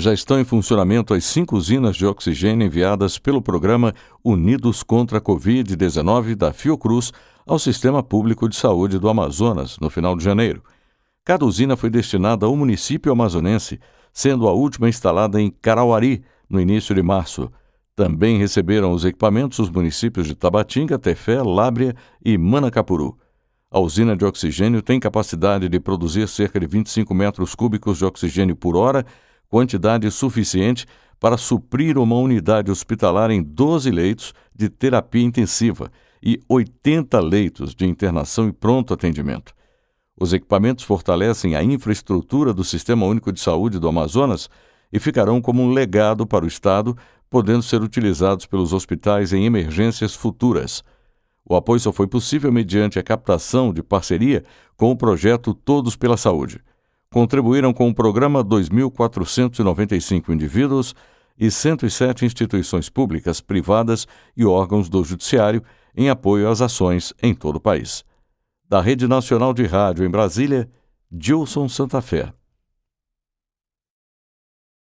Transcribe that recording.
já estão em funcionamento as cinco usinas de oxigênio enviadas pelo programa Unidos contra a Covid-19 da Fiocruz ao Sistema Público de Saúde do Amazonas no final de janeiro. Cada usina foi destinada ao município amazonense, sendo a última instalada em Carauari no início de março. Também receberam os equipamentos os municípios de Tabatinga, Tefé, Lábria e Manacapuru. A usina de oxigênio tem capacidade de produzir cerca de 25 metros cúbicos de oxigênio por hora quantidade suficiente para suprir uma unidade hospitalar em 12 leitos de terapia intensiva e 80 leitos de internação e pronto atendimento. Os equipamentos fortalecem a infraestrutura do Sistema Único de Saúde do Amazonas e ficarão como um legado para o Estado, podendo ser utilizados pelos hospitais em emergências futuras. O apoio só foi possível mediante a captação de parceria com o projeto Todos pela Saúde contribuíram com o programa 2.495 indivíduos e 107 instituições públicas, privadas e órgãos do Judiciário em apoio às ações em todo o país. Da Rede Nacional de Rádio em Brasília, Dilson Santa Fé.